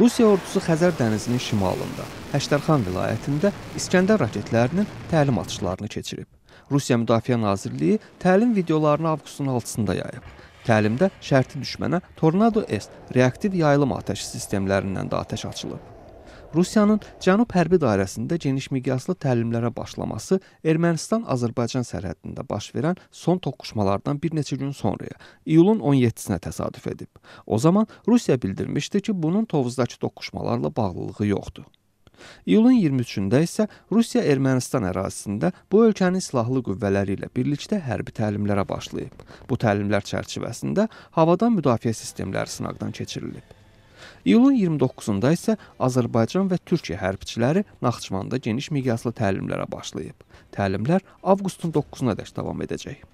Rusiya ordusu Xəzər dənizinin şimalında, Həştərxan vilayətində İskəndər raketlərinin təlim atışlarını keçirib. Rusiya Müdafiə Nazirliyi təlim videolarını avqustun 6-sında yayıb. Təlimdə şərti düşmənə Tornado S reaktiv yayılım atəşi sistemlərindən də atəş açılıb. Rusiyanın Cənub hərbi dairəsində genişmiqyaslı təlimlərə başlaması Ermənistan-Azərbaycan sərhədində baş verən son toqquşmalardan bir neçə gün sonraya, iyulun 17-sinə təsadüf edib. O zaman Rusiya bildirmişdi ki, bunun Tovuzdakı toqquşmalarla bağlılığı yoxdur. İyulun 23-də isə Rusiya Ermənistan ərazisində bu ölkənin silahlı qüvvələri ilə birlikdə hərbi təlimlərə başlayıb. Bu təlimlər çərçivəsində havadan müdafiə sistemləri sınaqdan keçirilib. İyulun 29-da isə Azərbaycan və Türkiyə hərbçiləri Naxçıvanda geniş miqyaslı təlimlərə başlayıb. Təlimlər avqustun 9-unadək davam edəcək.